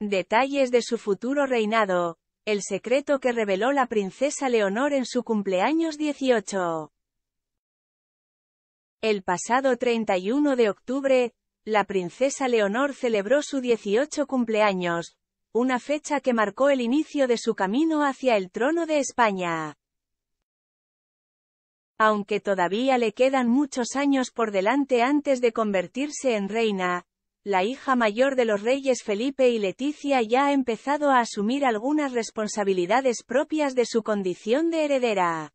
Detalles de su futuro reinado. El secreto que reveló la princesa Leonor en su cumpleaños 18. El pasado 31 de octubre, la princesa Leonor celebró su 18 cumpleaños, una fecha que marcó el inicio de su camino hacia el trono de España. Aunque todavía le quedan muchos años por delante antes de convertirse en reina, la hija mayor de los reyes Felipe y Leticia ya ha empezado a asumir algunas responsabilidades propias de su condición de heredera.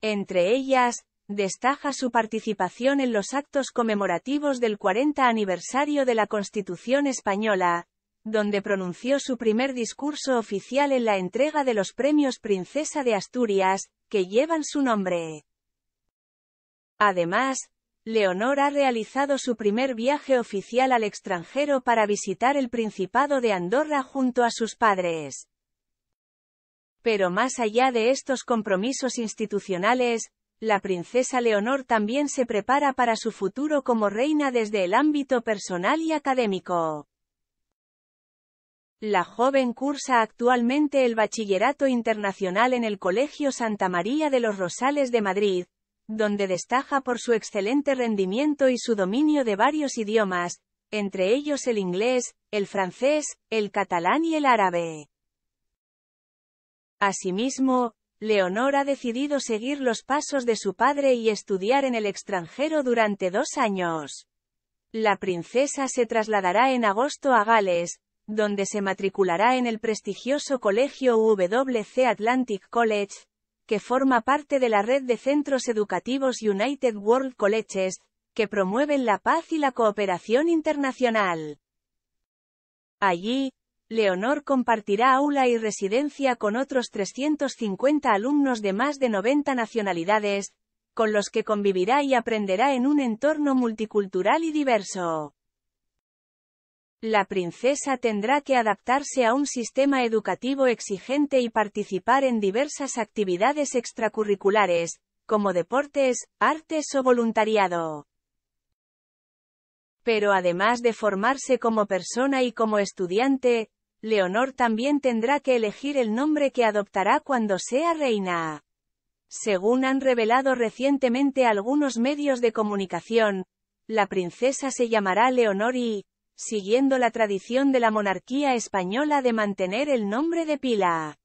Entre ellas, destaja su participación en los actos conmemorativos del 40 aniversario de la Constitución española, donde pronunció su primer discurso oficial en la entrega de los premios Princesa de Asturias, que llevan su nombre. Además, Leonor ha realizado su primer viaje oficial al extranjero para visitar el Principado de Andorra junto a sus padres. Pero más allá de estos compromisos institucionales, la princesa Leonor también se prepara para su futuro como reina desde el ámbito personal y académico. La joven cursa actualmente el Bachillerato Internacional en el Colegio Santa María de los Rosales de Madrid, donde destaca por su excelente rendimiento y su dominio de varios idiomas, entre ellos el inglés, el francés, el catalán y el árabe. Asimismo, Leonor ha decidido seguir los pasos de su padre y estudiar en el extranjero durante dos años. La princesa se trasladará en agosto a Gales, donde se matriculará en el prestigioso colegio WC Atlantic College, que forma parte de la red de centros educativos United World Colleges, que promueven la paz y la cooperación internacional. Allí, Leonor compartirá aula y residencia con otros 350 alumnos de más de 90 nacionalidades, con los que convivirá y aprenderá en un entorno multicultural y diverso. La princesa tendrá que adaptarse a un sistema educativo exigente y participar en diversas actividades extracurriculares, como deportes, artes o voluntariado. Pero además de formarse como persona y como estudiante, Leonor también tendrá que elegir el nombre que adoptará cuando sea reina. Según han revelado recientemente algunos medios de comunicación, la princesa se llamará Leonor y, siguiendo la tradición de la monarquía española de mantener el nombre de pila.